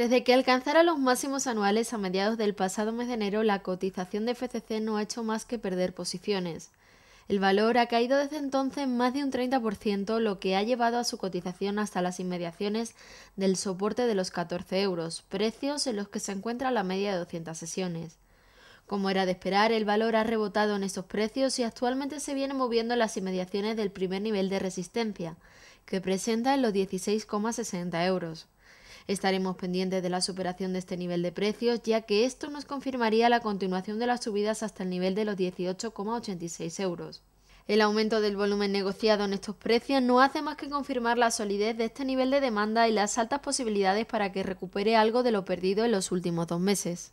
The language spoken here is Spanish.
Desde que alcanzara los máximos anuales a mediados del pasado mes de enero, la cotización de FCC no ha hecho más que perder posiciones. El valor ha caído desde entonces más de un 30%, lo que ha llevado a su cotización hasta las inmediaciones del soporte de los 14 euros, precios en los que se encuentra la media de 200 sesiones. Como era de esperar, el valor ha rebotado en estos precios y actualmente se viene moviendo en las inmediaciones del primer nivel de resistencia, que presenta en los 16,60 euros. Estaremos pendientes de la superación de este nivel de precios, ya que esto nos confirmaría la continuación de las subidas hasta el nivel de los 18,86 euros. El aumento del volumen negociado en estos precios no hace más que confirmar la solidez de este nivel de demanda y las altas posibilidades para que recupere algo de lo perdido en los últimos dos meses.